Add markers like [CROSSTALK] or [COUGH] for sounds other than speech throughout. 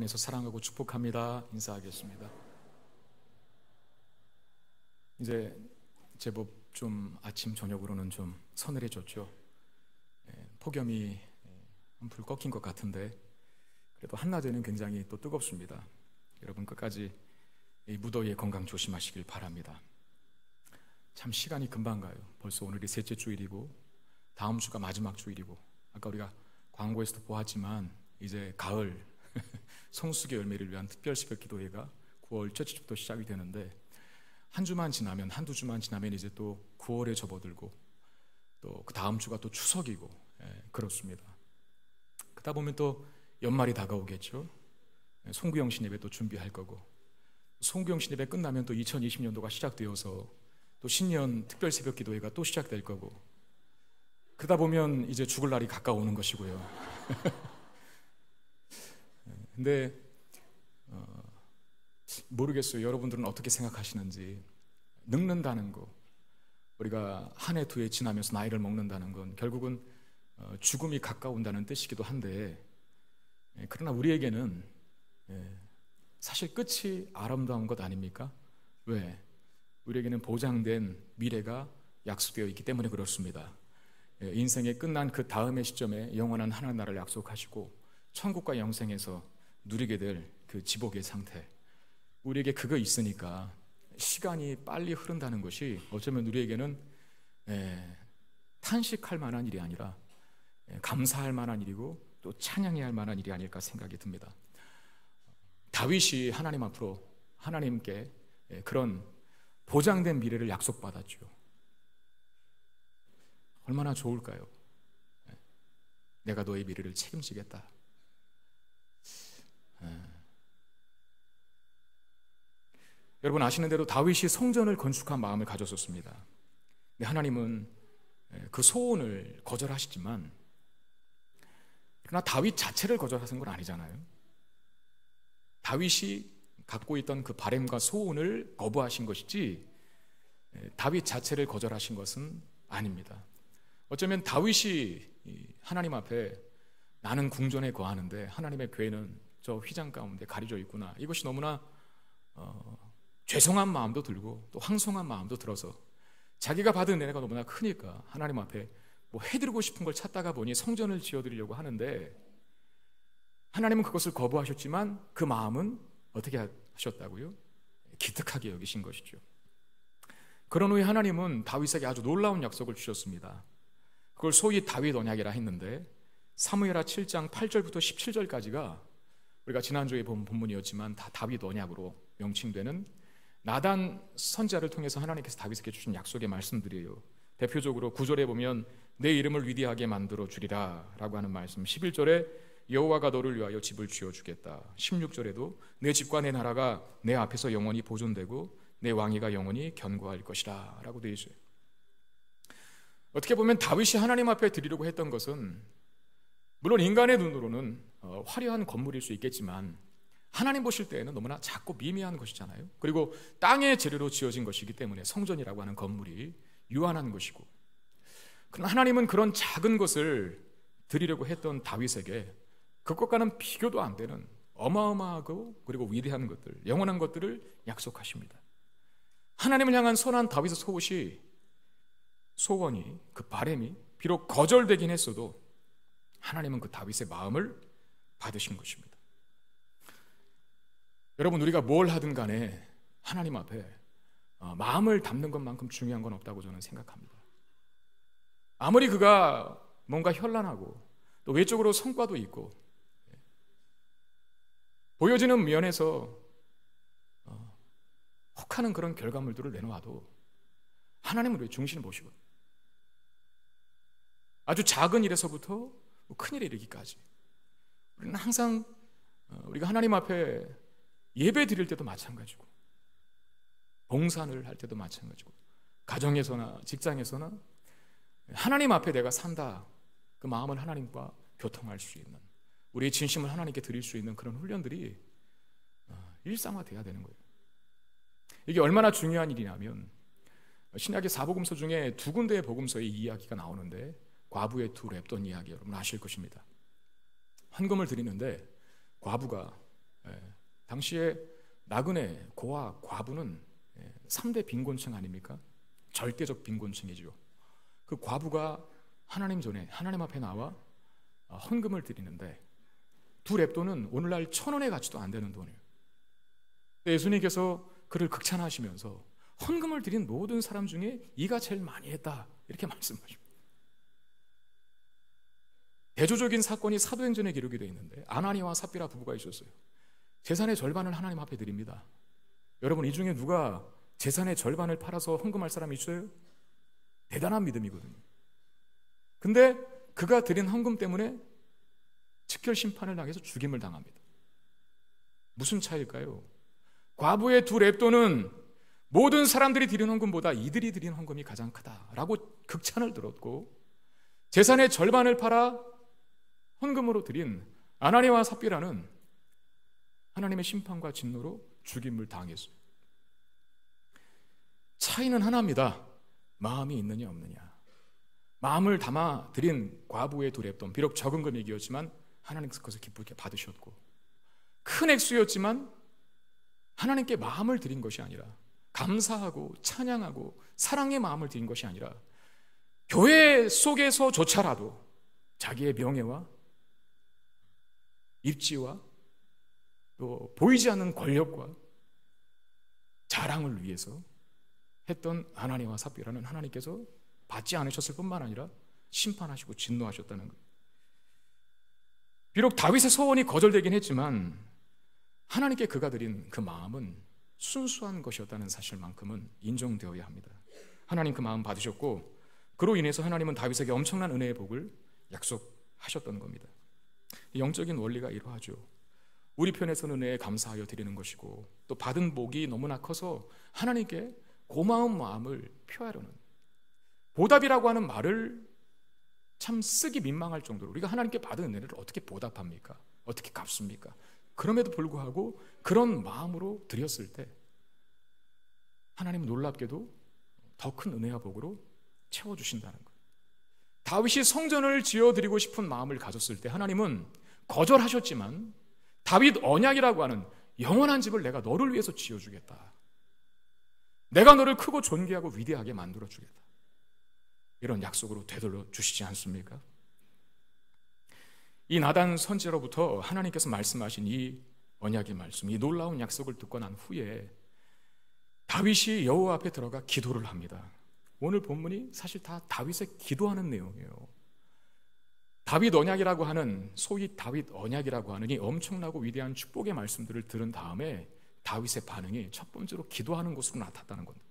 안에서 사랑하고 축복합니다. 인사하겠습니다. 이제 제법 좀 아침 저녁으로는 좀 서늘해졌죠. 예, 폭염이 예, 한풀 꺾인 것 같은데 그래도 한낮에는 굉장히 또 뜨겁습니다. 여러분 끝까지 이 무더위에 건강 조심하시길 바랍니다. 참 시간이 금방 가요. 벌써 오늘이 셋째 주일이고 다음 주가 마지막 주일이고 아까 우리가 광고에서도 보았지만 이제 가을 [LAUGHS] 성숙의 열매를 위한 특별 새벽 기도회가 9월 첫째 주부터 시작이 되는데 한 주만 지나면 한두 주만 지나면 이제 또 9월에 접어들고 또 그 다음 주가 또 추석이고 예, 그렇습니다. 그다 보면 또 연말이 다가오겠죠. 예, 송구영 신예배 또 준비할 거고 송구영 신예배 끝나면 또 2020년도가 시작되어서 또 신년 특별 새벽 기도회가 또 시작될 거고 그다 보면 이제 죽을 날이 가까워오는 것이고요. [LAUGHS] 근데 어, 모르겠어요. 여러분들은 어떻게 생각하시는지 늙는다는 거, 우리가 한 해 두 해 지나면서 나이를 먹는다는 건 결국은 어, 죽음이 가까운다는 뜻이기도 한데 예, 그러나 우리에게는 예, 사실 끝이 아름다운 것 아닙니까? 왜? 우리에게는 보장된 미래가 약속되어 있기 때문에 그렇습니다. 예, 인생의 끝난 그 다음의 시점에 영원한 하나님 나라를 약속하시고 천국과 영생에서 누리게 될 그 지복의 상태. 우리에게 그거 있으니까 시간이 빨리 흐른다는 것이 어쩌면 우리에게는 에, 예, 탄식할 만한 일이 아니라 에, 예, 감사할 만한 일이고 또 찬양해야 할 만한 일이 아닐까 생각이 듭니다. 다윗이 하나님 앞으로 하나님께 에, 예, 그런 보장된 미래를 약속받았죠. 얼마나 좋을까요? 내가 너의 미래를 책임지겠다. 여러분 아시는 대로 다윗이 성전을 건축한 마음을 가졌었습니다. 근데 하나님은 예, 그 소원을 거절하시지만 그러나 다윗 자체를 거절하신 건 아니잖아요. 다윗이 갖고 있던 그 바램과 소원을 거부하신 것이지 예, 다윗 자체를 거절하신 것은 아닙니다. 어쩌면 다윗이 하나님 앞에 나는 궁전에 거하는데 하나님의 교는저 휘장 가운데 가려져 있구나. 이것이 너무나 어, 죄송한 마음도 들고 또 황송한 마음도 들어서 자기가 받은 은혜가 너무나 크니까 하나님 앞에 뭐 해드리고 싶은 걸 찾다가 보니 성전을 지어드리려고 하는데 하나님은 그것을 거부하셨지만 그 마음은 어떻게 하셨다고요? 기특하게 여기신 것이죠. 그런 후에 하나님은 다윗에게 아주 놀라운 약속을 주셨습니다. 그걸 소위 다윗 언약이라 했는데 사무엘하 7장 8절부터 17절까지가 우리가 지난주에 본 본문이었지만 다 다윗 언약으로 명칭되는 나단 선자를 통해서 하나님께서 다윗에게 주신 약속의 말씀들이에요. 대표적으로 구절에 보면 내 이름을 위대하게 만들어 주리라라고 하는 말씀. 11절에 여호와가 너를 위하여 집을 지어 주겠다. 16절에도 내 집과 내 나라가 내 앞에서 영원히 보존되고 내 왕위가 영원히 견고할 것이다라고 되어 있어요. 어떻게 보면 다윗이 하나님 앞에 드리려고 했던 것은 물론 인간의 눈으로는 어, 화려한 건물일 수 있겠지만 하나님 보실 때에는 너무나 작고 미미한 것이잖아요. 그리고 땅의 재료로 지어진 것이기 때문에 성전이라고 하는 건물이 유한한 것이고. 그럼 하나님은 그런 작은 것을 드리려고 했던 다윗에게 그것과는 비교도 안 되는 어마어마하고 그리고 위대한 것들, 영원한 것들을 약속하십니다. 하나님을 향한 선한 다윗의 소원이 소원이 그 바램이 비록 거절되긴 했어도 하나님은 그 다윗의 마음을 받으신 것입니다. 여러분 우리가 뭘 하든 간에 하나님 앞에 어, 마음을 담는 것만큼 중요한 건 없다고 저는 생각합니다. 아무리 그가 뭔가 현란하고 또 외적으로 성과도 있고 보여지는 면에서 어, 혹하는 그런 결과물들을 내놓아도 하나님은 왜 중심을 모시고 아주 작은 일에서부터 뭐 큰 일에 이르기까지 우리는 항상 어, 우리가 하나님 앞에 예배 드릴 때도 마찬가지고 봉사를 할 때도 마찬가지고 가정에서나 직장에서나 하나님 앞에 내가 산다 그 마음을 하나님과 교통할 수 있는 우리의 진심을 하나님께 드릴 수 있는 그런 훈련들이 어, 일상화돼야 되는 거예요. 이게 얼마나 중요한 일이냐면 신약의 사복음서 중에 두 군데의 복음서의 이야기가 나오는데 과부의 두 랩돈 이야기 여러분 아실 것입니다. 헌금을 드리는데 과부가 예, 당시에 나그네, 고아, 과부는 3대 예, 빈곤층 아닙니까? 절대적 빈곤층이지요. 그 과부가 하나님 전에 하나님 앞에 나와 어, 헌금을 드리는데 두 랩돈은 오늘날 천 원의 가치도 안 되는 돈이에요. 예수님께서 그를 극찬하시면서 헌금을 드린 모든 사람 중에 이가 제일 많이 했다 이렇게 [LAUGHS] 말씀하십니다. 대조적인 사건이 사도행전에 기록이 되어 있는데 아나니와 사비라 부부가 있었어요. 재산의 절반을 하나님 앞에 드립니다. 여러분, 이 중에 누가 재산의 절반을 팔아서 헌금할 사람이 있어요? 대단한 믿음이거든요. 근데 그가 드린 헌금 때문에 직결 심판을 당해서 죽임을 당합니다. 무슨 차일까요? 과부의 두 랩도는 모든 사람들이 드린 헌금보다 이들이 드린 헌금이 가장 크다라고 극찬을 들었고 재산의 절반을 팔아 헌금으로 드린 아나니와 삽비라는 하나님의 심판과 진노로 죽임을 당했어요. 차이는 하나입니다. 마음이 있느냐 없느냐. 마음을 담아 드린 과부의 두랩돈 비록 적은 금액이었지만 하나님께서 그것을 기쁘게 받으셨고 큰 액수였지만 하나님께 마음을 드린 것이 아니라 감사하고 찬양하고 사랑의 마음을 드린 것이 아니라 교회 속에서조차라도 자기의 명예와 입지와 또 어, 보이지 않는 권력과 자랑을 위해서 했던 하나님과사비라는 하나님께서 받지 않으셨을 뿐만 아니라 심판하시고 진노하셨다는 것. 비록 다윗의 소원이 거절되긴 했지만 하나님께 그가 드린 그 마음은 순수한 것이었다는 사실만큼은 인정되어야 합니다. 하나님 그 마음 받으셨고 그로 인해서 하나님은 다윗에게 엄청난 은혜의 복을 약속하셨던 겁니다. 영적인 원리가 이러하죠. 우리 편에서는 은혜에 감사하여 드리는 것이고 또 받은 복이 너무나 커서 하나님께 고마운 마음을 표하려는 보답이라고 하는 말을 참 쓰기 민망할 정도로 우리가 하나님께 받은 은혜를 어떻게 보답합니까? 어떻게 갚습니까? 그럼에도 불구하고 그런 마음으로 드렸을 때 하나님 놀랍게도 더 큰 은혜와 복으로 채워주신다는 것. 다윗이 성전을 지어드리고 싶은 마음을 가졌을 때 하나님은 거절하셨지만 다윗 언약이라고 하는 영원한 집을 내가 너를 위해서 지어주겠다. 내가 너를 크고 존귀하고 위대하게 만들어주겠다. 이런 약속으로 되돌려 주시지 않습니까? 이 나단 선지자로부터 하나님께서 말씀하신 이 언약의 말씀, 이 놀라운 약속을 듣고 난 후에 다윗이 여호와 앞에 들어가 기도를 합니다. 오늘 본문이 사실 다 다윗의 기도하는 내용이에요. 다윗 언약이라고 하는 소위 다윗 언약이라고 하는 이 엄청나고 위대한 축복의 말씀들을 들은 다음에 다윗의 반응이 첫 번째로 기도하는 것으로 나타났다는 겁니다.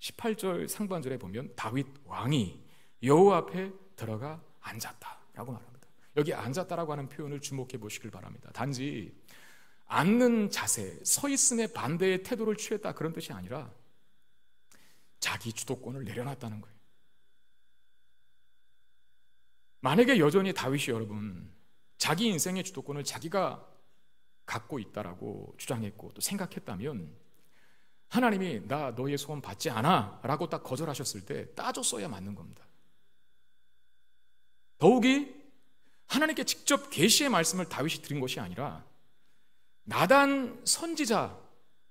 18절 상반절에 보면 다윗 왕이 여호와 앞에 들어가 앉았다라고 말합니다. 여기 앉았다라고 하는 표현을 주목해 보시길 바랍니다. 단지 앉는 자세, 서 있음의 반대의 태도를 취했다 그런 뜻이 아니라 자기 주도권을 내려놨다는 거예요. 만약에 여전히 다윗이 여러분 자기 인생의 주도권을 자기가 갖고 있다라고 주장했고 또 생각했다면 하나님이 나 너의 소원 받지 않아 라고 딱 거절하셨을 때 따졌어야 맞는 겁니다. 더욱이 하나님께 직접 계시의 말씀을 다윗이 드린 것이 아니라 나단 선지자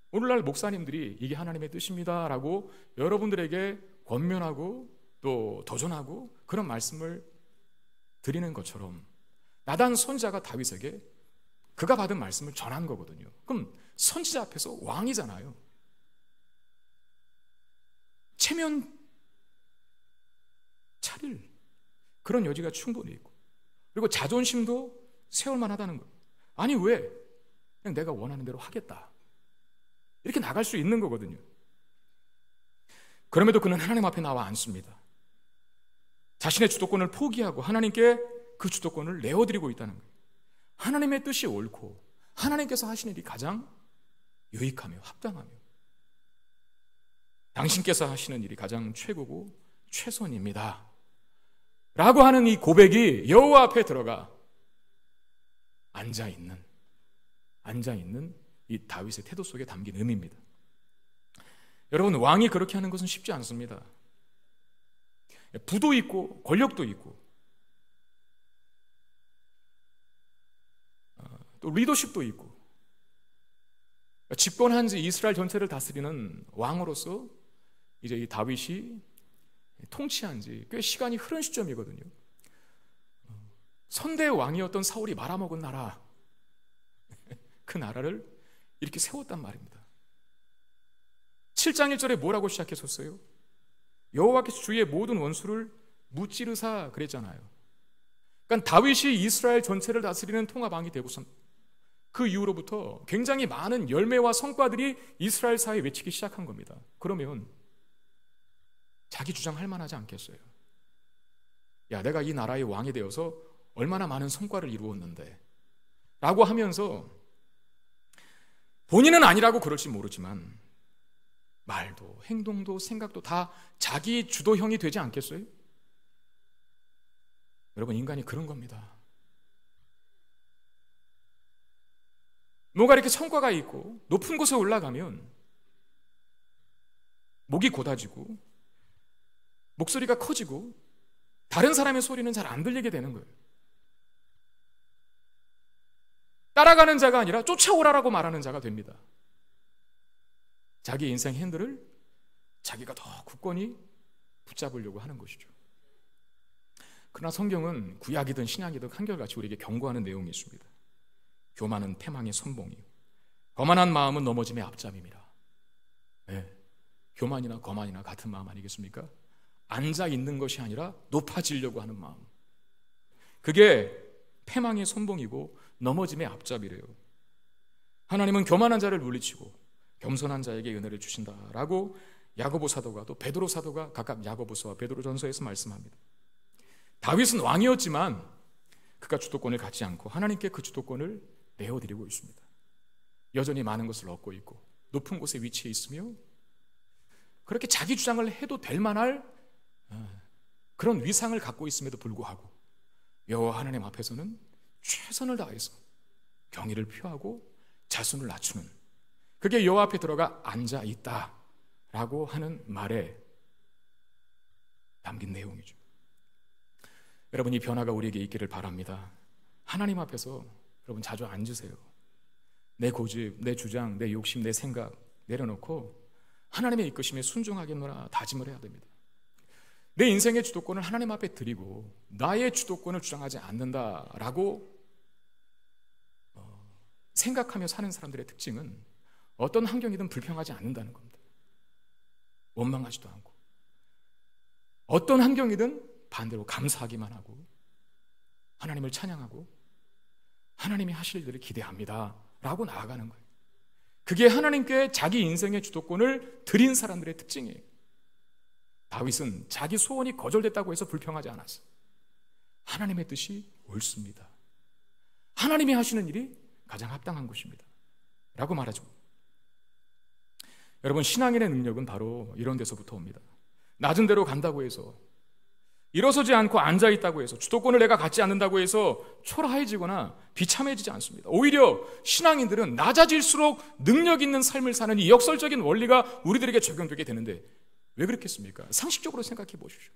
오늘날 목사님들이 이게 하나님의 뜻입니다라고 여러분들에게 권면하고 또 도전하고 그런 말씀을 드리는 것처럼 나단 손자가 다윗에게 그가 받은 말씀을 전한 거거든요. 그럼 선지자 앞에서 왕이잖아요. 체면 차릴 그런 여지가 충분히 있고 그리고 자존심도 세울만 하다는 거 아니 왜? 그냥 내가 원하는 대로 하겠다. 이렇게 나갈 수 있는 거거든요. 그럼에도 그는 하나님 앞에 나와 앉습니다. 자신의 주도권을 포기하고 하나님께 그 주도권을 내어드리고 있다는 거예요. 하나님의 뜻이 옳고 하나님께서 하시는 일이 가장 유익하며 합당하며 당신께서 하시는 일이 가장 최고고 최선입니다. 라고 하는 이 고백이 여호와 앞에 들어가 앉아 있는 앉아 있는 이 다윗의 태도 속에 담긴 의미입니다. 여러분 왕이 그렇게 하는 것은 쉽지 않습니다. 부도 있고 권력도 있고 아, 또 리더십도 있고 그러니까 집권한 지 이스라엘 전체를 다스리는 왕으로서 이제 이 다윗이 통치한 지 꽤 시간이 흐른 시점이거든요. 선대 왕이었던 사울이 말아먹은 나라, [LAUGHS] 그 나라를 이렇게 세웠단 말입니다. 7장 1절에 뭐라고 시작했었어요? 여호와께서 주의 모든 원수를 무찌르사 그랬잖아요. 그러니까 다윗이 이스라엘 전체를 다스리는 통합왕이 되고선 그 이후로부터 굉장히 많은 열매와 성과들이 이스라엘 사회에 외치기 시작한 겁니다. 그러면 자기 주장할 만하지 않겠어요? 야, 내가 이 나라의 왕이 되어서 얼마나 많은 성과를 이루었는데. 라고 하면서 본인은 아니라고 그럴지 모르지만 말도, 행동도, 생각도 다 자기 주도형이 되지 않겠어요? 여러분, 인간이 그런 겁니다. 뭔가 이렇게 성과가 있고 높은 곳에 올라가면 목이 고다지고 목소리가 커지고 다른 사람의 소리는 잘 안 들리게 되는 거예요. 따라가는 자가 아니라 쫓아오라라고 말하는 자가 됩니다. 자기 인생 핸들을 자기가 더 굳건히 붙잡으려고 하는 것이죠. 그러나 성경은 구약이든 신약이든 한결같이 우리에게 경고하는 내용이 있습니다. 교만은 태망의 선봉이요. 거만한 마음은 넘어짐의 앞잡임이라. 네. 교만이나 거만이나 같은 마음 아니겠습니까? 앉아 있는 것이 아니라 높아지려고 하는 마음. 그게 패망의 선봉이고 넘어짐의 앞잡이래요. 하나님은 교만한 자를 물리치고 겸손한 자에게 은혜를 주신다라고 야고보 사도가 또 베드로 사도가 각각 야고보서와 베드로전서에서 말씀합니다. 다윗은 왕이었지만 그가 주도권을 갖지 않고 하나님께 그 주도권을 내어드리고 있습니다. 여전히 많은 것을 얻고 있고 높은 곳에 위치해 있으며 그렇게 자기 주장을 해도 될 만할 어, 그런 위상을 갖고 있음에도 불구하고 여호와 하나님 앞에서는 최선을 다해서 경의를 표하고 자손을 낮추는 그게 여호와 앞에 들어가 앉아 있다라고 하는 말에 담긴 내용이죠. 여러분 이 변화가 우리에게 있기를 바랍니다. 하나님 앞에서 여러분 자주 앉으세요. 내 고집, 내 주장, 내 욕심, 내 생각 내려놓고 하나님의 이끄심에 순종하겠노라 다짐을 해야 됩니다. 내 인생의 주도권을 하나님 앞에 드리고 나의 주도권을 주장하지 않는다라고 어, 생각하며 사는 사람들의 특징은 어떤 환경이든 불평하지 않는다는 겁니다. 원망하지도 않고. 어떤 환경이든 반대로 감사하기만 하고, 하나님을 찬양하고, 하나님이 하실 일을 기대합니다. 라고 나아가는 거예요. 그게 하나님께 자기 인생의 주도권을 드린 사람들의 특징이에요. 다윗은 자기 소원이 거절됐다고 해서 불평하지 않았어요. 하나님의 뜻이 옳습니다. 하나님이 하시는 일이 가장 합당한 것입니다. 라고 말하죠. 여러분 신앙인의 능력은 바로 이런 데서부터 옵니다. 낮은 데로 간다고 해서 일어서지 않고 앉아 있다고 해서 주도권을 내가 갖지 않는다고 해서 초라해지거나 비참해지지 않습니다. 오히려 신앙인들은 낮아질수록 능력 있는 삶을 사는 이 역설적인 원리가 우리들에게 적용되게 되는데 왜 그렇겠습니까? 상식적으로 생각해 보십시오.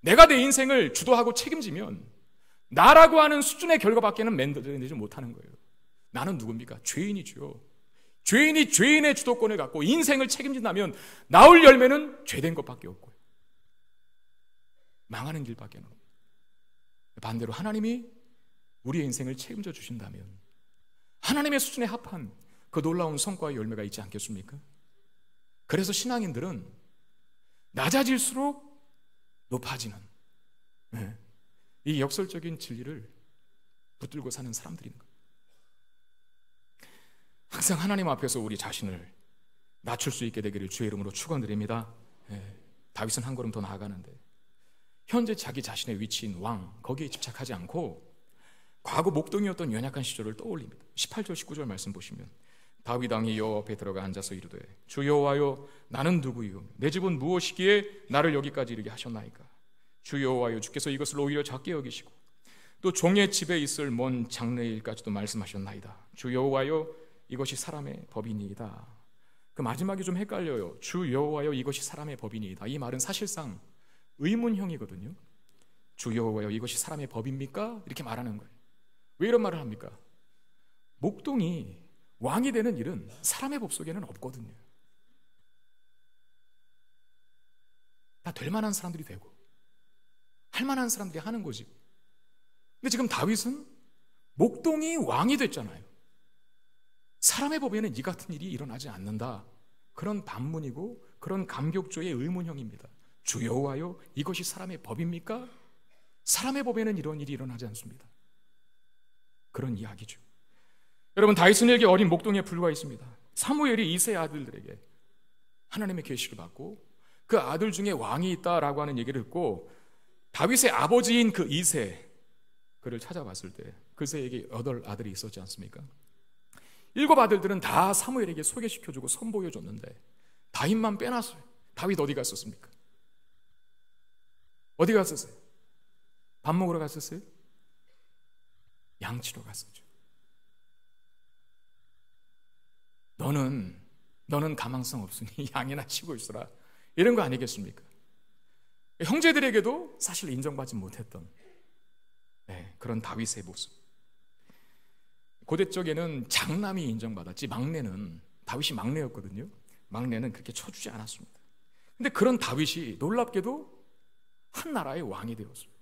내가 내 인생을 주도하고 책임지면 나라고 하는 수준의 결과밖에는 만들어내지 못하는 거예요. 나는 누굽니까? 죄인이죠 죄인이 죄인의 주도권을 갖고 인생을 책임진다면 나올 열매는 죄된 것밖에 없고요. 망하는 길밖에 없고 반대로 하나님이 우리의 인생을 책임져 주신다면 하나님의 수준에 합한 그 놀라운 성과의 열매가 있지 않겠습니까? 그래서 신앙인들은 낮아질수록 높아지는 네. 이 역설적인 진리를 붙들고 사는 사람들인 것. 항상 하나님 앞에서 우리 자신을 낮출 수 있게 되기를 주의 이름으로 축원드립니다. 예, 다윗은 한 걸음 더 나아가는데 현재 자기 자신의 위치인 왕 거기에 집착하지 않고 과거 목동이었던 연약한 시절을 떠올립니다. 18절 19절 말씀 보시면 다윗 왕이 여호와 앞에 들어가 앉아서 이르되 주 여호와여 나는 누구요 내 집은 무엇이기에 나를 여기까지 이르게 하셨나이까 주 여호와여 주께서 이것을 오히려 작게 여기시고 또 종의 집에 있을 먼 장래일까지도 말씀하셨나이다 주 여호와여 이것이 사람의 법이니이다. 그 마지막이 좀 헷갈려요. 주 여호와여 이것이 사람의 법이니이다. 이 말은 사실상 의문형이거든요. 주 여호와여 이것이 사람의 법입니까? 이렇게 말하는 거예요. 왜 이런 말을 합니까? 목동이 왕이 되는 일은 사람의 법 속에는 없거든요. 다 될 만한 사람들이 되고 할 만한 사람들이 하는 거지. 근데 지금 다윗은 목동이 왕이 됐잖아요. 사람의 법에는 이 같은 일이 일어나지 않는다. 그런 반문이고 그런 감격조의 의문형입니다. 주여와요 이것이 사람의 법입니까? 사람의 법에는 이런 일이 일어나지 않습니다. 그런 이야기죠. 여러분 다윗은에게 어린 목동에 불과했습니다. 사무엘이 이세 아들들에게 하나님의 계시를 받고 그 아들 중에 왕이 있다라고 하는 얘기를 듣고 다윗의 아버지인 그 이세 그를 찾아봤을 때 그새에게 여덟 아들이 있었지 않습니까? 일곱 아들들은 다 사무엘에게 소개시켜주고 선보여줬는데 다윗만 빼놨어요. 다윗 어디 갔었습니까? 어디 갔었어요? 밥 먹으러 갔었어요? 양치러 갔었죠. 너는 너는 가망성 없으니 [LAUGHS] 양이나 치고 있어라. 이런 거 아니겠습니까? 형제들에게도 사실 인정받지 못했던 네, 그런 다윗의 모습. 고대 쪽에는 장남이 인정받았지 막내는 다윗이 막내였거든요. 막내는 그렇게 쳐주지 않았습니다. 근데 그런 다윗이 놀랍게도 한 나라의 왕이 되었습니다.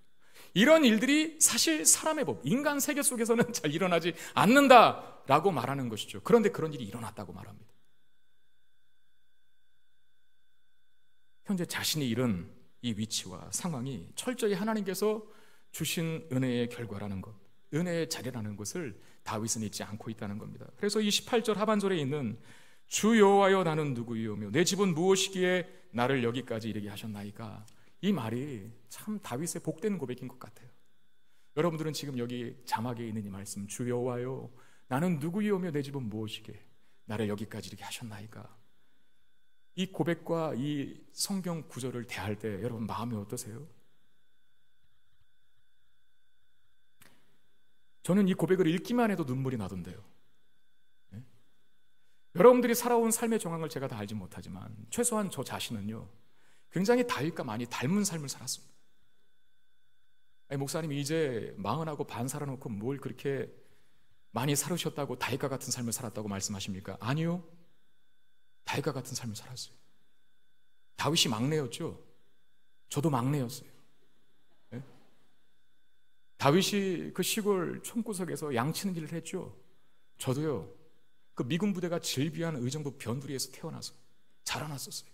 이런 일들이 사실 사람의 법, 인간 세계 속에서는 [LAUGHS] 잘 일어나지 않는다라고 말하는 것이죠. 그런데 그런 일이 일어났다고 말합니다. 현재 자신이 이른 이 위치와 상황이 철저히 하나님께서 주신 은혜의 결과라는 것. 은혜의 자리라는 것을 다윗은 잊지 않고 있다는 겁니다. 그래서 이 18절 하반절에 있는 주 여호와여 나는 누구이오며 내 집은 무엇이기에 나를 여기까지 이르게 하셨나이까 이 말이 참 다윗의 복된 고백인 것 같아요. 여러분들은 지금 여기 자막에 있는 이 말씀 주 여호와여 나는 누구이오며 내 집은 무엇이기에 나를 여기까지 이렇게 하셨나이까 이 고백과 이 성경 구절을 대할 때 여러분 마음이 어떠세요? 저는 이 고백을 읽기만 해도 눈물이 나던데요. 네? 여러분들이 살아온 삶의 정황을 제가 다 알지 못하지만 최소한 저 자신은요 굉장히 다윗과 많이 닮은 삶을 살았습니다. 아니, 목사님이 이제 마흔하고 반 살아놓고 뭘 그렇게 많이 살으셨다고 다윗과 같은 삶을 살았다고 말씀하십니까? 아니요. 다윗과 같은 삶을 살았어요. 다윗이 막내였죠. 저도 막내였어요. 다윗이 그 시골 촌구석에서 양치는 일을 했죠. 저도요. 그 미군 부대가 질비한 의정부 변두리에서 태어나서 자라났었어요.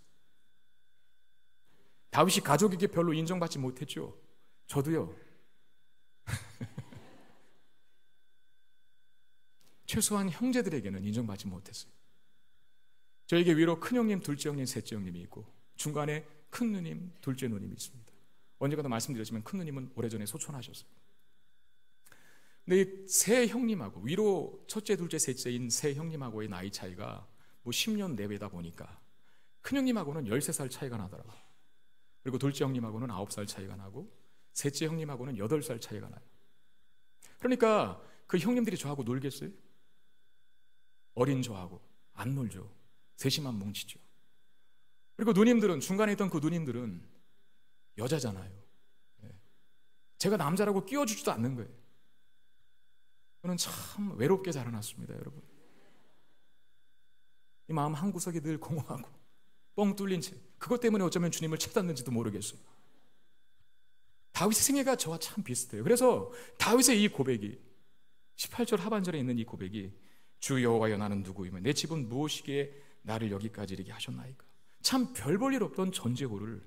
다윗이 가족에게 별로 인정받지 못했죠. 저도요. [LAUGHS] 최소한 형제들에게는 인정받지 못했어요. 저에게 위로 큰 형님, 둘째 형님, 셋째 형님이 있고 중간에 큰 누님, 둘째 누님이 있습니다. 언제가도 말씀드렸지만 큰 누님은 오래전에 소천하셨어요. 근데 세 형님하고 위로 첫째, 둘째, 셋째인 세 형님하고의 나이 차이가 뭐 10년 내외다 보니까 큰 형님하고는 13살 차이가 나더라고. 그리고 둘째 형님하고는 9살 차이가 나고 셋째 형님하고는 8살 차이가 나요. 그러니까 그 형님들이 저하고 놀겠어요? 어린 저하고 안 놀죠. 셋이만 뭉치죠. 그리고 누님들은 중간에 있던 그 누님들은 여자잖아요. 예. 제가 남자라고 끼워주지도 않는 거예요. 저는 참 외롭게 자라났습니다, 여러분. 이 마음 한구석에늘 공허하고 뻥 뚫린 채 그것 때문에 어쩌면 주님을 찾았는지도 모르겠어요. 다윗의 생애가 저와 참 비슷해요. 그래서 다윗의 이 고백이 18절 하반절에 있는 이 고백이 주 여호와여 나는 누구이며 내 집은 무엇이기에 나를 여기까지 이르게 하셨나이까. 참 별 볼 일 없던 전제호를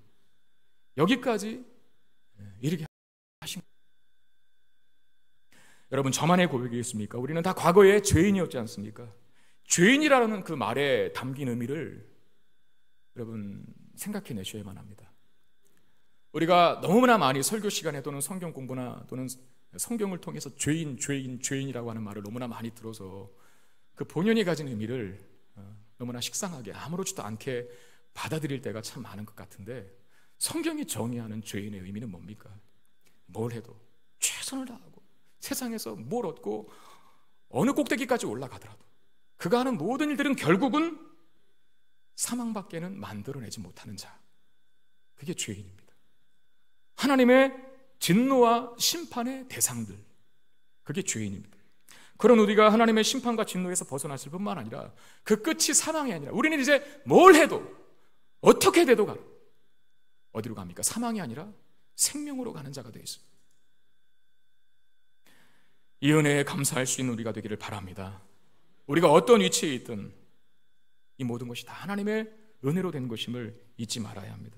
여기까지 예, 이르게 하신 여러분 저만의 고백이겠습니까? 우리는 다 과거에 죄인이었지 않습니까? 죄인이라는 그 말에 담긴 의미를 여러분 생각해 내셔야만 합니다. 우리가 너무나 많이 설교 시간에 또는 성경 공부나 또는 성경을 통해서 죄인, 죄인, 죄인이라고 하는 말을 너무나 많이 들어서 그 본연이 가진 의미를 어, 너무나 식상하게 아무렇지도 않게 받아들일 때가 참 많은 것 같은데 성경이 정의하는 죄인의 의미는 뭡니까? 뭘 해도 최선을 다하고 세상에서 뭘 얻고 어느 꼭대기까지 올라가더라도 그가 하는 모든 일들은 결국은 사망밖에는 만들어내지 못하는 자. 그게 죄인입니다. 하나님의 진노와 심판의 대상들. 그게 죄인입니다. 그런 우리가 하나님의 심판과 진노에서 벗어났을 뿐만 아니라 그 끝이 사망이 아니라 우리는 이제 뭘 해도 어떻게 돼도 가 어디로 갑니까? 사망이 아니라 생명으로 가는 자가 되어 있습니다. 이 은혜에 감사할 수 있는 우리가 되기를 바랍니다. 우리가 어떤 위치에 있든 이 모든 것이 다 하나님의 은혜로 된 것임을 잊지 말아야 합니다.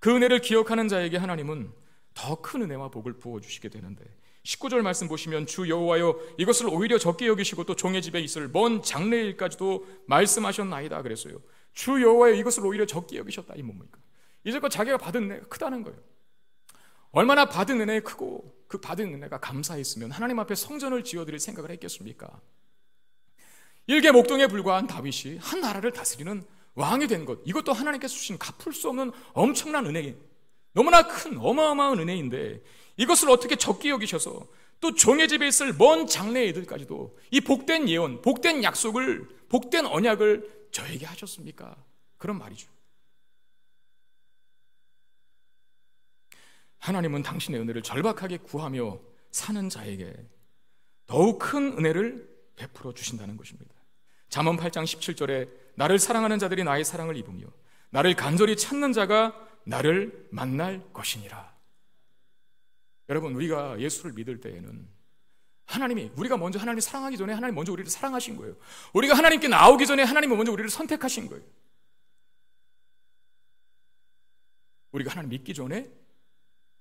그 은혜를 기억하는 자에게 하나님은 더 큰 은혜와 복을 부어 주시게 되는데 19절 말씀 보시면 주 여호와여 이것을 오히려 적게 여기시고 또 종의 집에 있을 먼 장래일까지도 말씀하셨나이다 그랬어요. 주 여호와여 이것을 오히려 적게 여기셨다 이 뭡니까? 이제껏 자기가 받은 내 크다는 거예요. 얼마나 받은 은혜 크고 그 받은 은혜가 감사했으면 하나님 앞에 성전을 지어드릴 생각을 했겠습니까? 일개 목동에 불과한 다윗이 한 나라를 다스리는 왕이 된 것, 이것도 하나님께서 주신 갚을 수 없는 엄청난 은혜, 너무나 큰 어마어마한 은혜인데 이것을 어떻게 적게 여기셔서 또 종의 집에 있을 먼 장래 애들까지도 이 복된 예언, 복된 약속을, 복된 언약을 저에게 하셨습니까? 그런 말이죠. 하나님은 당신의 은혜를 절박하게 구하며 사는 자에게 더욱 큰 은혜를 베풀어 주신다는 것입니다. 잠언 8장 17절에 나를 사랑하는 자들이 나의 사랑을 입으며 나를 간절히 찾는 자가 나를 만날 것이니라. 여러분 우리가 예수를 믿을 때에는 하나님이 우리가 먼저 하나님을 사랑하기 전에 하나님 먼저 우리를 사랑하신 거예요. 우리가 하나님께 나오기 전에 하나님이 먼저 우리를 선택하신 거예요. 우리가 하나님 믿기 전에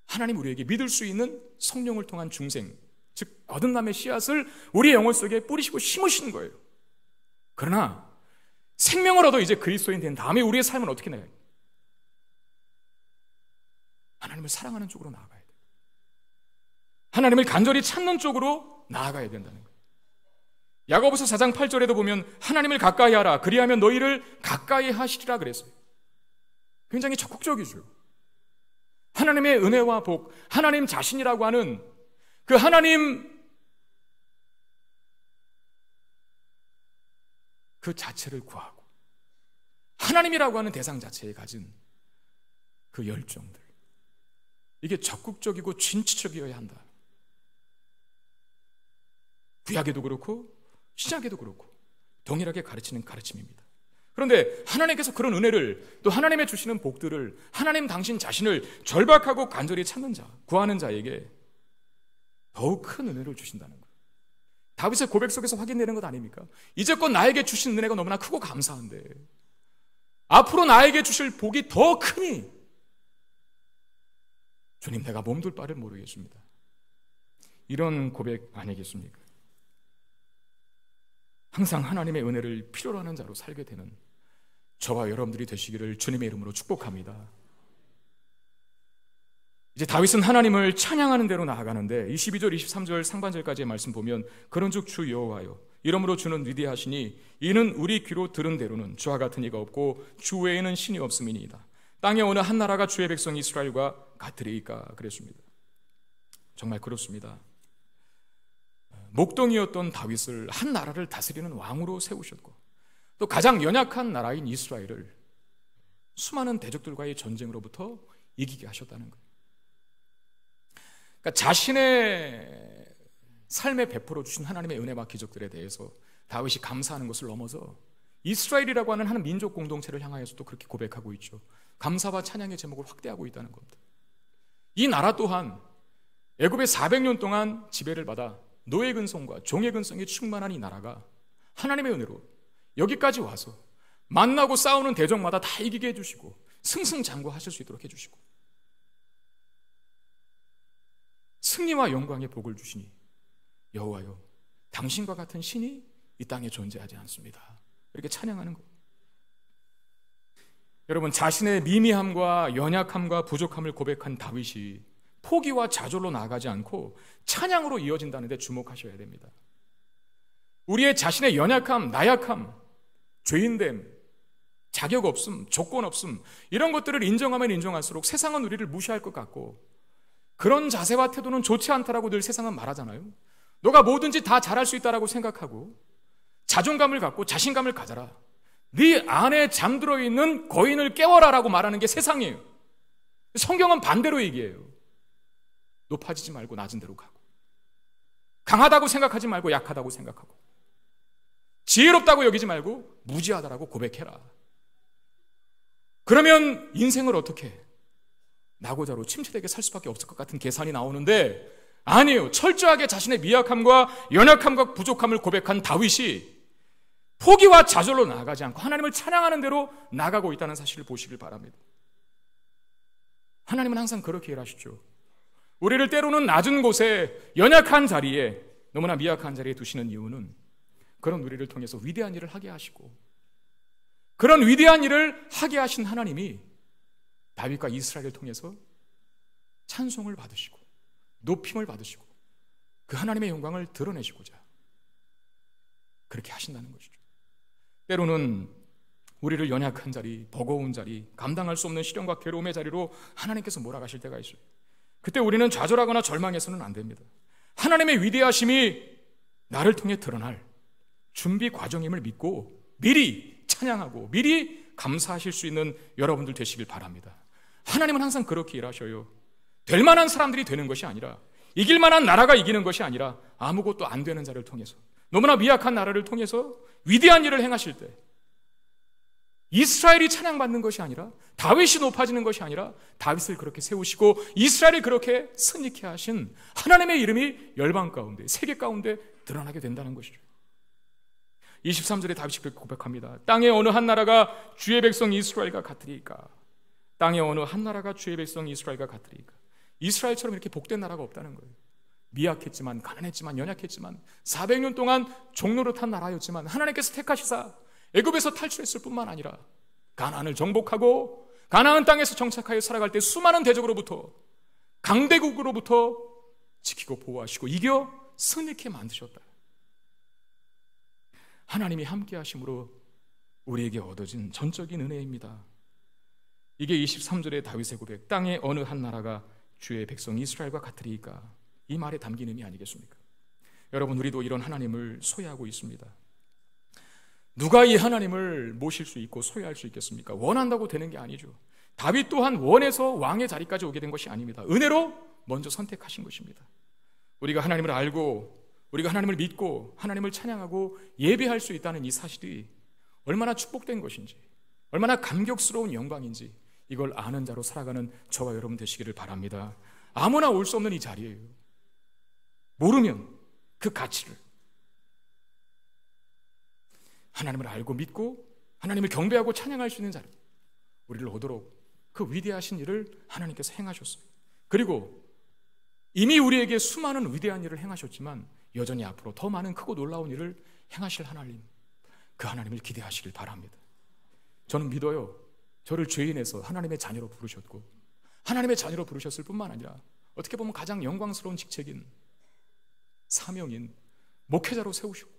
하나님 우리에게 믿을 수 있는 성령을 통한 중생, 즉거듭남의 씨앗을 우리의 영혼 속에 뿌리시고 심으시는 거예요. 그러나 생명을 얻어 이제 그리스도인 된 다음에 우리의 삶은 어떻게 나요 하나님을 사랑하는 쪽으로 나아가야 돼요. 하나님을 간절히 찾는 쪽으로 나아가야 된다는 거예요. 야고보서 4장 8절에도 보면 하나님을 가까이 하라 그리하면 너희를 가까이 하시리라 그랬어요. 굉장히 적극적이죠. 하나님의 은혜와 복, 하나님 자신이라고 하는 그 하나님 그 자체를 구하고 하나님이라고 하는 대상 자체에 가진 그 열정들. 이게 적극적이고 진취적이어야 한다. 구약에도 그렇고 신약에도 그렇고 동일하게 가르치는 가르침입니다. 그런데 하나님께서 그런 은혜를 또 하나님의 주시는 복들을 하나님 당신 자신을 절박하고 간절히 찾는 자, 구하는 자에게 더욱 큰 은혜를 주신다는 거예요. 다윗의 고백 속에서 확인되는 것 아닙니까? 이제껏 나에게 주신 은혜가 너무나 크고 감사한데 앞으로 나에게 주실 복이 더 크니 주님 내가 몸둘 바를 모르겠습니다. 이런 고백 아니겠습니까? 항상 하나님의 은혜를 필요로 하는 자로 살게 되는 저와 여러분들이 되시기를 주님의 이름으로 축복합니다. 이제 다윗은 하나님을 찬양하는 대로 나아가는데 22절 23절 상반절까지의 말씀 보면 그런즉 주 여호와여 이러므로 주는 위대하시니 이는 우리 귀로 들은 대로는 주와 같은 이가 없고 주 외에는 신이 없음이니이다. 땅에 어느 한 나라가 주의 백성 이스라엘과 같으리까 그랬습니다. 정말 그렇습니다. 목동이었던 다윗을 한 나라를 다스리는 왕으로 세우셨고 또 가장 연약한 나라인 이스라엘을 수많은 대적들과의 전쟁으로부터 이기게 하셨다는 거예요. 그러니까 자신의 삶에 베풀어 주신 하나님의 은혜와 기적들에 대해서 다윗이 감사하는 것을 넘어서 이스라엘이라고 하는 한 민족 공동체를 향하여서도 그렇게 고백하고 있죠. 감사와 찬양의 제목을 확대하고 있다는 겁니다. 이 나라 또한 애굽의 400년 동안 지배를 받아 노예 근성과 종의 근성이 충만한 이 나라가 하나님의 은혜로 여기까지 와서 만나고 싸우는 대적마다 다 이기게 해주시고 승승장구하실 수 있도록 해주시고 승리와 영광의 복을 주시니 여호와여 당신과 같은 신이 이 땅에 존재하지 않습니다. 이렇게 찬양하는 것. 여러분 자신의 미미함과 연약함과 부족함을 고백한 다윗이 포기와 좌절로 나아가지 않고 찬양으로 이어진다는데 주목하셔야 됩니다. 우리의 자신의 연약함, 나약함, 죄인됨, 자격 없음, 조건 없음, 이런 것들을 인정하면 인정할수록 세상은 우리를 무시할 것 같고, 그런 자세와 태도는 좋지 않다라고 늘 세상은 말하잖아요. 너가 뭐든지 다 잘할 수 있다라고 생각하고, 자존감을 갖고 자신감을 가져라. 네 안에 잠들어 있는 거인을 깨워라라고 말하는 게 세상이에요. 성경은 반대로 얘기해요. 높아지지 말고 낮은 대로 가고, 강하다고 생각하지 말고 약하다고 생각하고, 지혜롭다고 여기지 말고 무지하다라고 고백해라. 그러면 인생을 어떻게 해? 낙오자로 침체되게 살 수밖에 없을 것 같은 계산이 나오는데 아니요 철저하게 자신의 미약함과 연약함과 부족함을 고백한 다윗이 포기와 좌절로 나아가지 않고 하나님을 찬양하는 대로 나가고 있다는 사실을 보시길 바랍니다. 하나님은 항상 그렇게 일하시죠. 우리를 때로는 낮은 곳에 연약한 자리에 너무나 미약한 자리에 두시는 이유는 그런 우리를 통해서 위대한 일을 하게 하시고 그런 위대한 일을 하게 하신 하나님이 다윗과 이스라엘을 통해서 찬송을 받으시고 높임을 받으시고 그 하나님의 영광을 드러내시고자 그렇게 하신다는 것이죠. 때로는 우리를 연약한 자리, 버거운 자리, 감당할 수 없는 시련과 괴로움의 자리로 하나님께서 몰아가실 때가 있어요. 그때 우리는 좌절하거나 절망해서는 안 됩니다. 하나님의 위대하심이 나를 통해 드러날 준비 과정임을 믿고 미리 찬양하고 미리 감사하실 수 있는 여러분들 되시길 바랍니다. 하나님은 항상 그렇게 일하셔요. 될 만한 사람들이 되는 것이 아니라 이길 만한 나라가 이기는 것이 아니라 아무것도 안 되는 자를 통해서 너무나 미약한 나라를 통해서 위대한 일을 행하실 때 이스라엘이 찬양받는 것이 아니라 다윗이 높아지는 것이 아니라 다윗을 그렇게 세우시고 이스라엘이 그렇게 승리케 하신 하나님의 이름이 열방 가운데 세계 가운데 드러나게 된다는 것이죠. 23절에 다윗이 그렇게 고백합니다. 땅의 어느 한 나라가 주의 백성 이스라엘과 같으리까? 땅의 어느 한 나라가 주의 백성 이스라엘과 같으리까? 이스라엘처럼 이렇게 복된 나라가 없다는 거예요. 미약했지만 가난했지만 연약했지만 400년 동안 종로로 탄 나라였지만 하나님께서 택하시사 애굽에서 탈출했을 뿐만 아니라 가나을 정복하고 가나안 땅에서 정착하여 살아갈 때 수많은 대적으로부터 강대국으로부터 지키고 보호하시고 이겨 승리케 만드셨다. 하나님이 함께 하심으로 우리에게 얻어진 전적인 은혜입니다. 이게 23절의 다윗의 고백. 땅의 어느 한 나라가 주의 백성 이스라엘과 같으리이까. 이 말에 담긴 의미 아니겠습니까? 여러분 우리도 이런 하나님을 소유하고 있습니다. 누가 이 하나님을 모실 수 있고 소유할 수 있겠습니까? 원한다고 되는 게 아니죠. 다윗 또한 원에서 왕의 자리까지 오게 된 것이 아닙니다. 은혜로 먼저 선택하신 것입니다. 우리가 하나님을 알고 우리가 하나님을 믿고 하나님을 찬양하고 예배할 수 있다는 이 사실이 얼마나 축복된 것인지, 얼마나 감격스러운 영광인지 이걸 아는 자로 살아가는 저와 여러분 되시기를 바랍니다. 아무나 올 수 없는 이 자리예요. 모르면 그 가치를 하나님을 알고 믿고 하나님을 경배하고 찬양할 수 있는 자리 우리를 오도록그 위대하신 일을 하나님께서 행하셨어요. 그리고 이미 우리에게 수많은 위대한 일을 행하셨지만 여전히 앞으로 더 많은 크고 놀라운 일을 행하실 하나님, 그 하나님을 기대하시길 바랍니다. 저는 믿어요. 저를 죄인에서 하나님의 자녀로 부르셨고, 하나님의 자녀로 부르셨을 뿐만 아니라, 어떻게 보면 가장 영광스러운 직책인, 사명인, 목회자로 세우시고,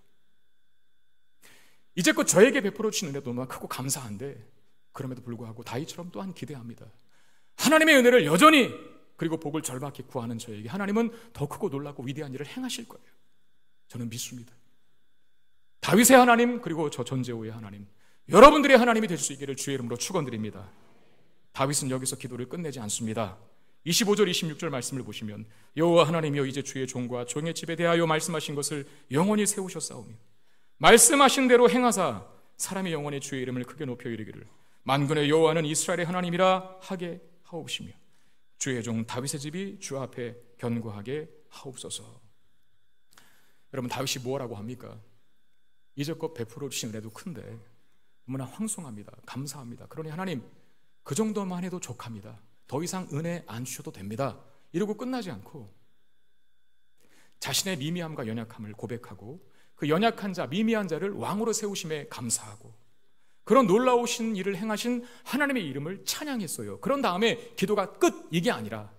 이제껏 저에게 베풀어 주신 은혜도 너무나 크고 감사한데, 그럼에도 불구하고 다이처럼 또한 기대합니다. 하나님의 은혜를 여전히 그리고 복을 절박히 구하는 저에게 하나님은 더 크고 놀라고 위대한 일을 행하실 거예요. 저는 믿습니다. 다윗의 하나님 그리고 저 전제호의 하나님 여러분들의 하나님이 될 수 있기를 주의 이름으로 축원드립니다. 다윗은 여기서 기도를 끝내지 않습니다. 25절 26절 말씀을 보시면 여호와 하나님이여 이제 주의 종과 종의 집에 대하여 말씀하신 것을 영원히 세우셨사오며 말씀하신 대로 행하사 사람이 영원히 주의 이름을 크게 높여 이르기를 만군의 여호와는 이스라엘의 하나님이라 하게 하옵시며 주의 종 다윗의 집이 주 앞에 견고하게 하옵소서. 여러분 다윗이 뭐라고 합니까? 이제껏 베풀어 주신 은혜도 큰데 너무나 황송합니다. 감사합니다. 그러니 하나님 그 정도만 해도 족합니다. 더 이상 은혜 안 주셔도 됩니다. 이러고 끝나지 않고 자신의 미미함과 연약함을 고백하고 그 연약한 자, 미미한 자를 왕으로 세우심에 감사하고 그런 놀라우신 일을 행하신 하나님의 이름을 찬양했어요. 그런 다음에 기도가 끝! 이게 아니라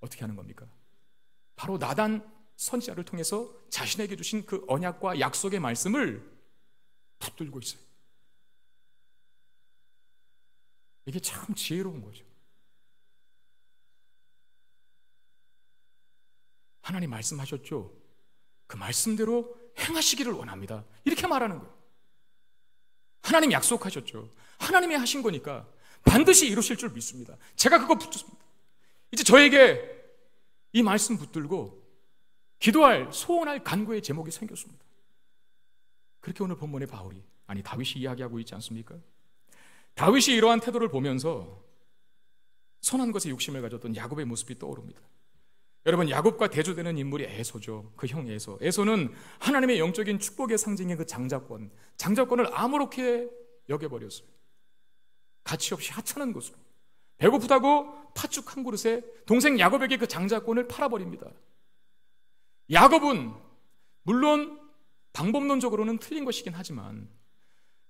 어떻게 하는 겁니까? 바로 나단 선지자를 통해서 자신에게 주신 그 언약과 약속의 말씀을 붙들고 있어요. 이게 참 지혜로운 거죠. 하나님 말씀하셨죠. 그 말씀대로 행하시기를 원합니다. 이렇게 말하는 거예요. 하나님 약속하셨죠. 하나님이 하신 거니까 반드시 이루실 줄 믿습니다. 제가 그거 붙였습니다. 이제 저에게 이 말씀 붙들고 기도할, 소원할 간구의 제목이 생겼습니다. 그렇게 오늘 본문의 바울이, 아니, 다윗이 이야기하고 있지 않습니까? 다윗이 이러한 태도를 보면서 선한 것에 욕심을 가졌던 야곱의 모습이 떠오릅니다. 여러분 야곱과 대조되는 인물이 에서죠. 그 형 에서. 에서는 하나님의 영적인 축복의 상징인 그 장자권, 장자권을 아무렇게 여겨버렸어요. 가치 없이 하찮은 것으로. 배고프다고 파죽 한 그릇에 동생 야곱에게 그 장자권을 팔아버립니다. 야곱은 물론 방법론적으로는 틀린 것이긴 하지만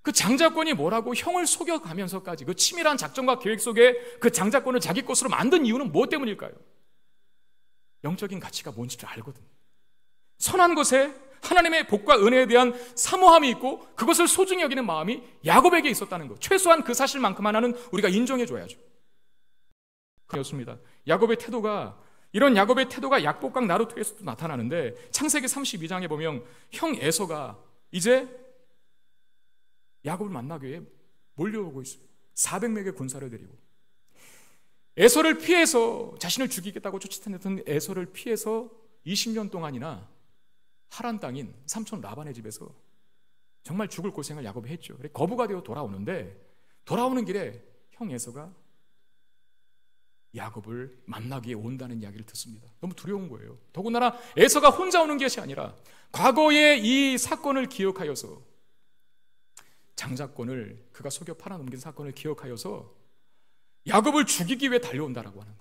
그 장자권이 뭐라고 형을 속여가면서까지 그 치밀한 작전과 계획 속에 그 장자권을 자기 것으로 만든 이유는 무엇 때문일까요? 영적인 가치가 뭔지를 알거든요. 선한 것에 하나님의 복과 은혜에 대한 사모함이 있고 그것을 소중히 여기는 마음이 야곱에게 있었다는 것. 최소한 그 사실만큼 하나는 우리가 인정해 줘야죠. 그렇습니다. 야곱의 태도가 이런 야곱의 태도가 약복강 나루토에서도 나타나는데 창세기 32장에 보면 형 에서가 이제 야곱을 만나기 위해 몰려오고 있어요. 400명의 군사를 데리고 에서를 피해서 자신을 죽이겠다고 쫓아다던 에서를 피해서 20년 동안이나 하란 땅인 삼촌 라반의 집에서 정말 죽을 고생을 야곱이 했죠. 거부가 되어 돌아오는데 돌아오는 길에 형 에서가 야곱을 만나기에 온다는 이야기를 듣습니다. 너무 두려운 거예요. 더군다나 에서가 혼자 오는 것이 아니라 과거의 이 사건을 기억하여서 장자권을 그가 속여 팔아넘긴 사건을 기억하여서 야곱을 죽이기 위해 달려온다라고 하는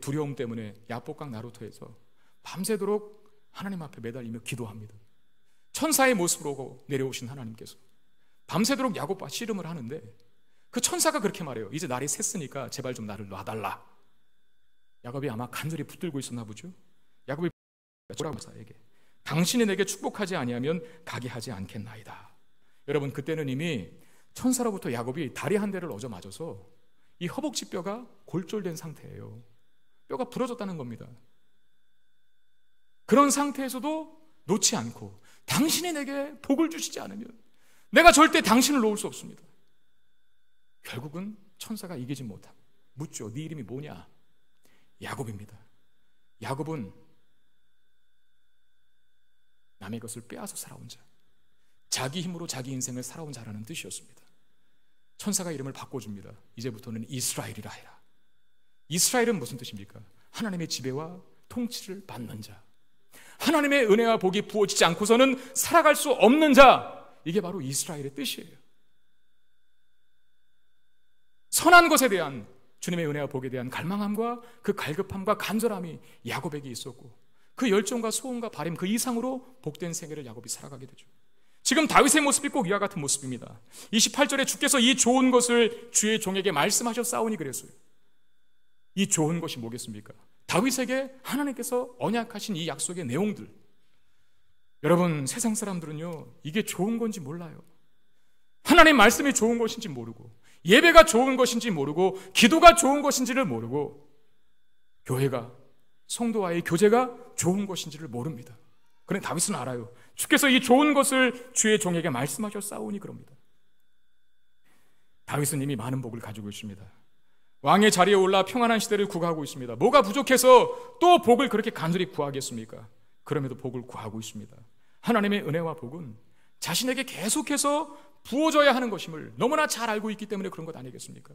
두려움 때문에 야복강 나루터에서 밤새도록 하나님 앞에 매달리며 기도합니다. 천사의 모습으로 내려오신 하나님께서 밤새도록 야곱과 씨름을 하는데 그 천사가 그렇게 말해요. 이제 날이 샜으니까 제발 좀 나를 놔달라. 야곱이 아마 간절히 붙들고 있었나 보죠. 야곱이 조라사에게 당신이 내게 축복하지 아니하면 가게 하지 않겠나이다. 여러분 그때는 이미 천사로부터 야곱이 다리 한 대를 얻어 맞아서 이 허벅지 뼈가 골절된 상태예요. 뼈가 부러졌다는 겁니다. 그런 상태에서도 놓지 않고 당신이 내게 복을 주시지 않으면 내가 절대 당신을 놓을 수 없습니다. 결국은 천사가 이기지 못하고 묻죠. 네 이름이 뭐냐? 야곱입니다. 야곱은 남의 것을 빼앗아 살아온 자. 자기 힘으로 자기 인생을 살아온 자라는 뜻이었습니다. 천사가 이름을 바꿔줍니다. 이제부터는 이스라엘이라 해라. 이스라엘은 무슨 뜻입니까? 하나님의 지배와 통치를 받는 자. 하나님의 은혜와 복이 부어지지 않고서는 살아갈 수 없는 자. 이게 바로 이스라엘의 뜻이에요. 선한 것에 대한 주님의 은혜와 복에 대한 갈망함과 그 갈급함과 간절함이 야곱에게 있었고 그 열정과 소원과 바램 그 이상으로 복된 세계를 야곱이 살아가게 되죠. 지금 다윗의 모습이 꼭 이와 같은 모습입니다. 28절에 주께서 이 좋은 것을 주의 종에게 말씀하셔 싸우니 그랬어요. 이 좋은 것이 뭐겠습니까? 다윗에게 하나님께서 언약하신 이 약속의 내용들. 여러분, 세상 사람들은요, 이게 좋은 건지 몰라요. 하나님 말씀이 좋은 것인지 모르고, 예배가 좋은 것인지 모르고 기도가 좋은 것인지를 모르고 교회가 성도와의 교제가 좋은 것인지를 모릅니다. 그런데 다윗은 알아요. 주께서 이 좋은 것을 주의 종에게 말씀하셔 싸우니 그럽니다. 다윗은 이미 많은 복을 가지고 있습니다. 왕의 자리에 올라 평안한 시대를 구하고 있습니다. 뭐가 부족해서 또 복을 그렇게 간절히 구하겠습니까? 그럼에도 복을 구하고 있습니다. 하나님의 은혜와 복은 자신에게 계속해서 부어져야 하는 것임을 너무나 잘 알고 있기 때문에 그런 것 아니겠습니까?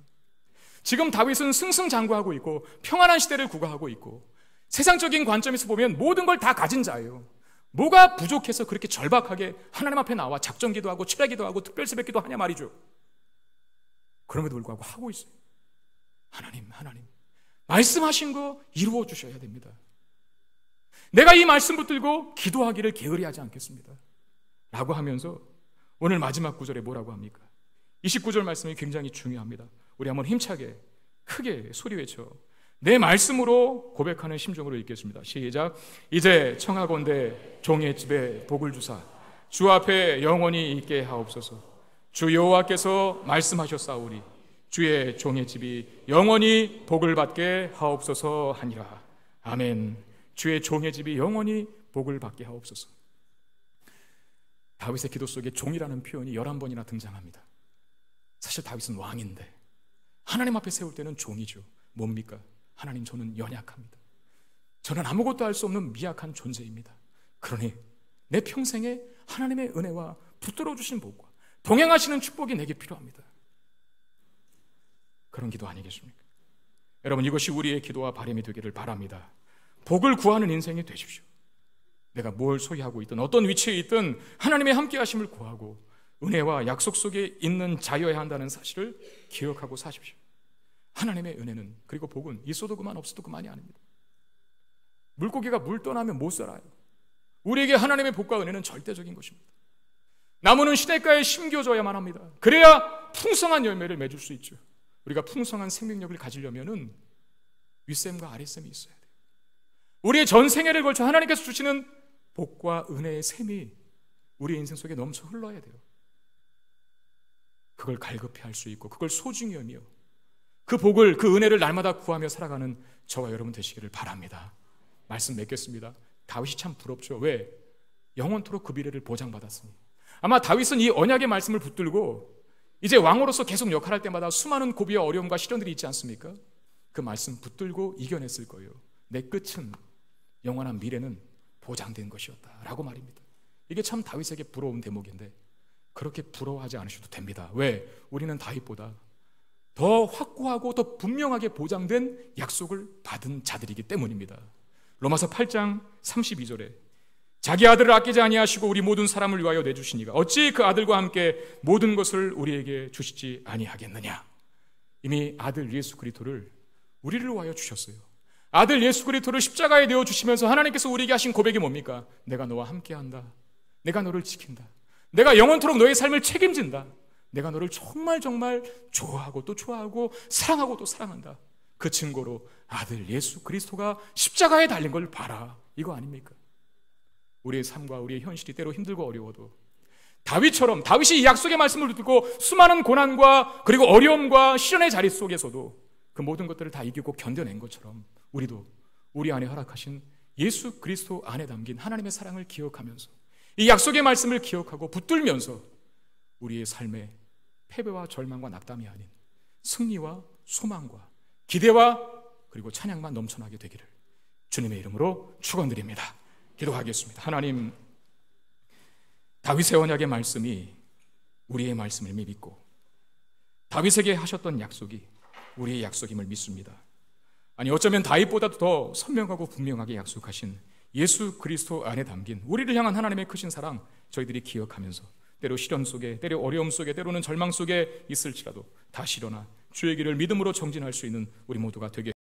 지금 다윗은 승승장구하고 있고 평안한 시대를 구가하고 있고 세상적인 관점에서 보면 모든 걸 다 가진 자예요. 뭐가 부족해서 그렇게 절박하게 하나님 앞에 나와 작정기도 하고 출애기도 하고 특별세배기도 하냐 말이죠. 그럼에도 불구하고 하고 있어요. 하나님, 하나님, 말씀하신 거 이루어 주셔야 됩니다. 내가 이 말씀 붙들고 기도하기를 게으리하지 않겠습니다. 라고 하면서 오늘 마지막 구절에 뭐라고 합니까? 29절 말씀이 굉장히 중요합니다. 우리 한번 힘차게 크게 소리 외쳐 내 말씀으로 고백하는 심정으로 읽겠습니다. 시작. 이제 청하건대 종의 집에 복을 주사 주 앞에 영원히 있게 하옵소서. 주 여호와께서 말씀하셨사오리 주의 종의 집이 영원히 복을 받게 하옵소서 하니라. 아멘. 주의 종의 집이 영원히 복을 받게 하옵소서. 다윗의 기도 속에 종이라는 표현이 11번이나 등장합니다. 사실 다윗은 왕인데 하나님 앞에 세울 때는 종이죠. 뭡니까? 하나님 저는 연약합니다. 저는 아무것도 할 수 없는 미약한 존재입니다. 그러니 내 평생에 하나님의 은혜와 붙들어 주신 복과 동행하시는 축복이 내게 필요합니다. 그런 기도 아니겠습니까? 여러분 이것이 우리의 기도와 바람이 되기를 바랍니다. 복을 구하는 인생이 되십시오. 내가 뭘 소유하고 있든 어떤 위치에 있든 하나님의 함께 하심을 구하고 은혜와 약속 속에 있는 자여야 한다는 사실을 기억하고 사십시오. 하나님의 은혜는 그리고 복은 있어도 그만 없어도 그만이 아닙니다. 물고기가 물 떠나면 못 살아요. 우리에게 하나님의 복과 은혜는 절대적인 것입니다. 나무는 시냇가에 심겨져야만 합니다. 그래야 풍성한 열매를 맺을 수 있죠. 우리가 풍성한 생명력을 가지려면은 윗셈과아랫셈이 있어야 돼요. 우리의 전 생애를 걸쳐 하나님께서 주시는 복과 은혜의 샘이 우리 인생 속에 넘쳐 흘러야 돼요. 그걸 갈급히 할 수 있고 그걸 소중히 여기그 복을 그 은혜를 날마다 구하며 살아가는 저와 여러분 되시기를 바랍니다. 말씀 맺겠습니다. 다윗이 참 부럽죠. 왜? 영원토록 그 미래를 보장받았으니. 아마 다윗은 이 언약의 말씀을 붙들고 이제 왕으로서 계속 역할할 때마다 수많은 고비와 어려움과 시련들이 있지 않습니까? 그 말씀 붙들고 이겨냈을 거예요. 내 끝은 영원한 미래는 보장된 것이었다라고 말입니다. 이게 참 다윗에게 부러운 대목인데 그렇게 부러워하지 않으셔도 됩니다. 왜? 우리는 다윗보다 더 확고하고 더 분명하게 보장된 약속을 받은 자들이기 때문입니다. 로마서 8장 32절에 자기 아들을 아끼지 아니하시고 우리 모든 사람을 위하여 내주시니가 어찌 그 아들과 함께 모든 것을 우리에게 주시지 아니하겠느냐 이미 아들 예수 그리스를 우리를 위하여 주셨어요. 아들 예수 그리스도를 십자가에 내어 주시면서 하나님께서 우리에게 하신 고백이 뭡니까? 내가 너와 함께 한다. 내가 너를 지킨다. 내가 영원토록 너의 삶을 책임진다. 내가 너를 정말 정말 좋아하고 또 좋아하고 사랑하고 또 사랑한다. 그 증거로 아들 예수 그리스도가 십자가에 달린 걸 봐라. 이거 아닙니까? 우리의 삶과 우리의 현실이 때로 힘들고 어려워도 다윗처럼 다윗이 이 약속의 말씀을 듣고 수많은 고난과 그리고 어려움과 시련의 자리 속에서도 그 모든 것들을 다 이기고 견뎌낸 것처럼 우리도 우리 안에 허락하신 예수 그리스도 안에 담긴 하나님의 사랑을 기억하면서 이 약속의 말씀을 기억하고 붙들면서 우리의 삶에 패배와 절망과 낙담이 아닌 승리와 소망과 기대와 그리고 찬양만 넘쳐나게 되기를 주님의 이름으로 축원드립니다. 기도하겠습니다. 하나님 다윗의 언약의 말씀이 우리의 말씀을 믿고 다윗에게 하셨던 약속이 우리의 약속임을 믿습니다. 아니 어쩌면 다윗보다도 더 선명하고 분명하게 약속하신 예수 그리스도 안에 담긴 우리를 향한 하나님의 크신 사랑 저희들이 기억하면서 때로 시련 속에 때로 어려움 속에 때로는 절망 속에 있을지라도 다시 일어나 주의 길을 믿음으로 정진할 수 있는 우리 모두가 되게